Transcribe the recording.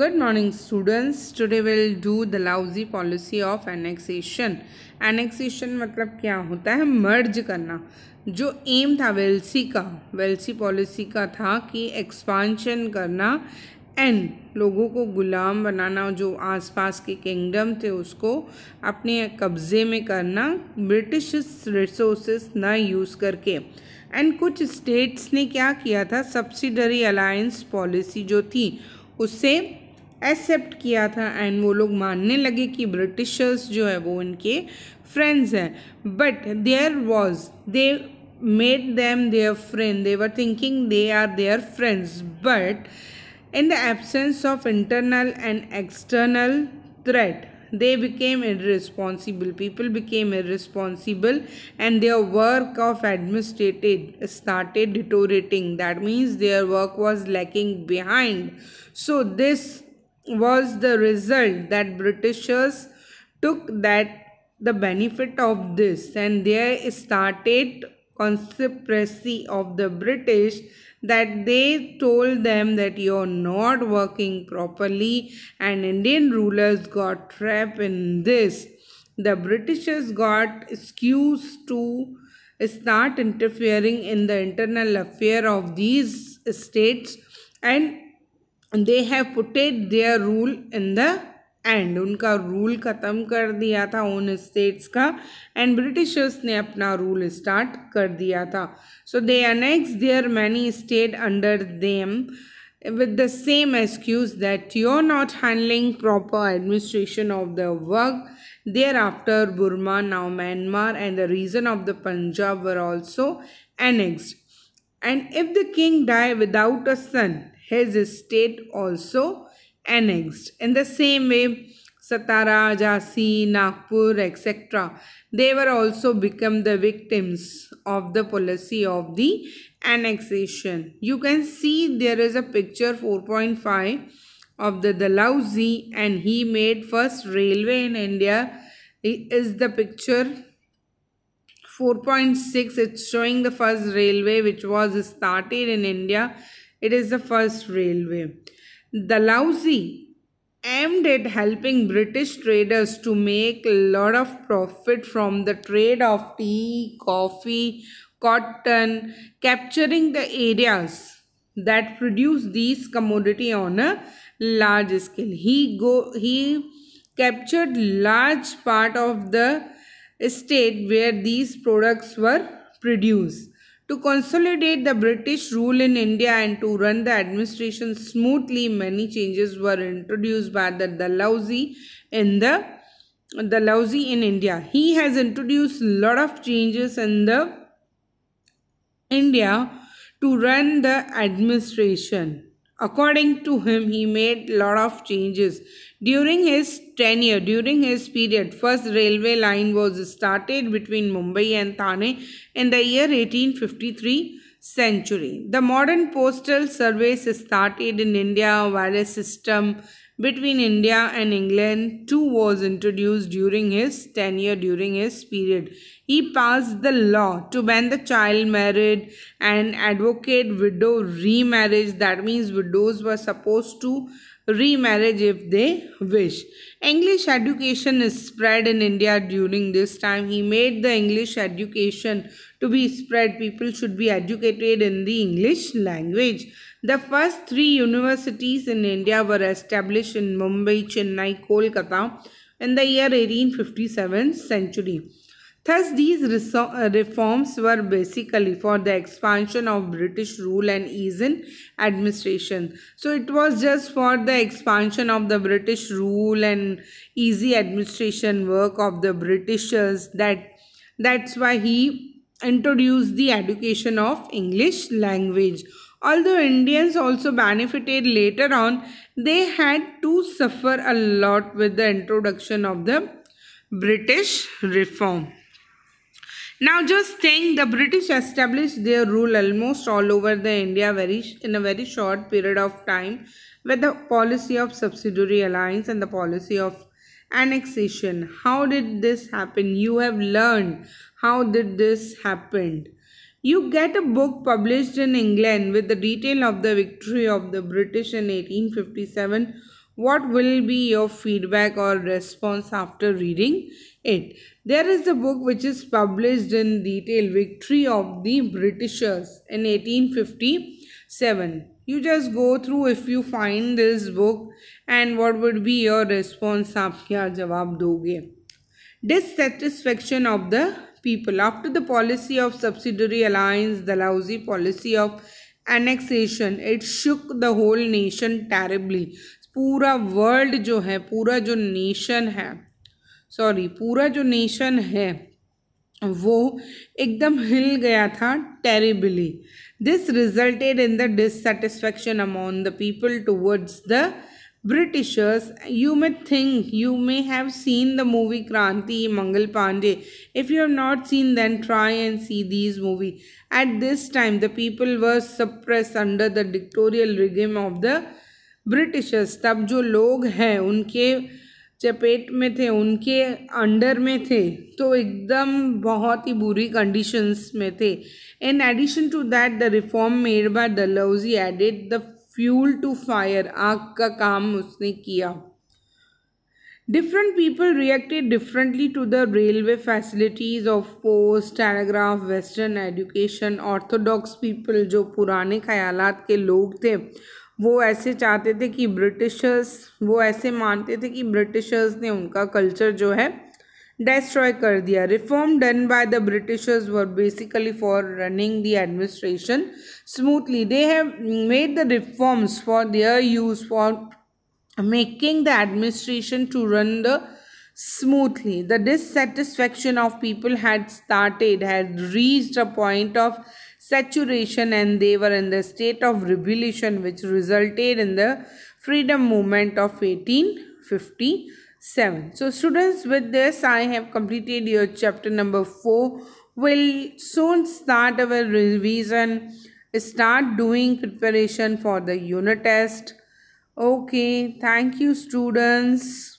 Good morning students. Today we'll do the lousy policy of annexation. Annexation मतलब क्या होता है मर्ज करना जो एम था वेल्सी का वेल्सी पॉलिसी का था कि एक्सपांशन करना एंड लोगों को गुलाम बनाना जो आसपास के किंगडम थे उसको अपने कब्ज़े में करना ब्रिटिश रिसोर्सेज ना यूज़ करके एंड कुछ स्टेट्स ने क्या किया था सब्सिडरी अलायंस पॉलिसी जो थी उससे एक्सेप्ट किया था एंड वो लोग मानने लगे कि ब्रिटिशर्स जो है वो उनके फ्रेंड्स हैं but there was they made them their friend they were thinking they are their friends but in the absence of internal and external threat they became irresponsible people became irresponsible and their work of administrative started deteriorating that means their work was lacking behind so this was the result that Britishers took that the benefit of this and they started conspiracy of the British that they told them that you're not working properly and Indian rulers got trapped in this. The Britishers got excuse to start interfering in the internal affair of these states and they have put their rule in the end unka rule khatam kar diya tha own states ka and britishers ne apna rule start kar diya tha so they annexed their many state under them with the same excuse that you're not handling proper administration of the work thereafter burma now myanmar and the region of the punjab were also annexed and if the king die without a son his estate also annexed. In the same way, Satara, Jhansi, Nagpur, etc. They were also become the victims of the policy of the annexation. You can see there is a picture 4.5 of the Dalhousie and he made first railway in India. It is the picture 4.6. It's showing the first railway which was started in India it is the first railway. Dalhousie aimed at helping British traders to make a lot of profit from the trade of tea, coffee, cotton, capturing the areas that produce these commodity on a large scale. He go he captured large part of the state where these products were produced. To consolidate the British rule in India and to run the administration smoothly, many changes were introduced by the Dalhousie in the Dalhousie in India. He has introduced lot of changes in the India to run the administration. According to him, he made lot of changes. During his tenure, during his period, first railway line was started between Mumbai and Thane in the year 1853 century. The modern postal service started in India, wire system between India and England too was introduced during his tenure during his period. He passed the law to ban the child marriage and advocate widow remarriage. That means widows were supposed to remarriage if they wish. English education is spread in India during this time. He made the English education to be spread, people should be educated in the English language. The first three universities in India were established in Mumbai, Chennai, Kolkata in the year 1857 century. Thus, these uh, reforms were basically for the expansion of British rule and ease in administration. So, it was just for the expansion of the British rule and easy administration work of the Britishers that that's why he introduced the education of English language. Although Indians also benefited later on, they had to suffer a lot with the introduction of the British reform. Now just think the British established their rule almost all over the India very in a very short period of time with the policy of subsidiary alliance and the policy of annexation how did this happen you have learned how did this happened you get a book published in england with the detail of the victory of the british in 1857 what will be your feedback or response after reading it there is a book which is published in detail victory of the britishers in 1857 you just go through if you find this book and what would be your response आप क्या जवाब दोगे dissatisfaction of the people after the policy of subsidiary alliance Dalhousie policy of annexation it shook the whole nation terribly पूरा world जो है पूरा जो nation है सॉरी पूरा जो नेशन है वो एकदम हिल गया था terribly this resulted in the dissatisfaction among the people towards the Britishers you may think you may have seen the movie Kranti Mangal Pandey if you have not seen then try and see these movie at this time the people were suppress under the dictatorial regime of the Britishers तब जो लोग हैं उनके चपेट में थे उनके under में थे तो एकदम बहुत ही बुरी कंडीशंस में थे in addition to that the reform made by the लवजी added the fuel to fire आग का काम उसने किया different people reacted differently to the railway facilities of post telegraph western education orthodox people जो पुराने ख्याल के लोग थे वो ऐसे चाहते थे कि ब्रिटिशर्स वो ऐसे मानते थे कि ब्रिटिशर्स ने उनका कल्चर जो है destroy kar diya. Reform done by the Britishers were basically for running the administration smoothly. They have made the reforms for their use for making the administration to run the smoothly. The dissatisfaction of people had started, had reached a point of saturation and they were in the state of rebellion which resulted in the freedom movement of 1850. 7. So students with this I have completed your chapter number 4. We'll soon start our revision. Start doing preparation for the unit test. Okay. Thank you students.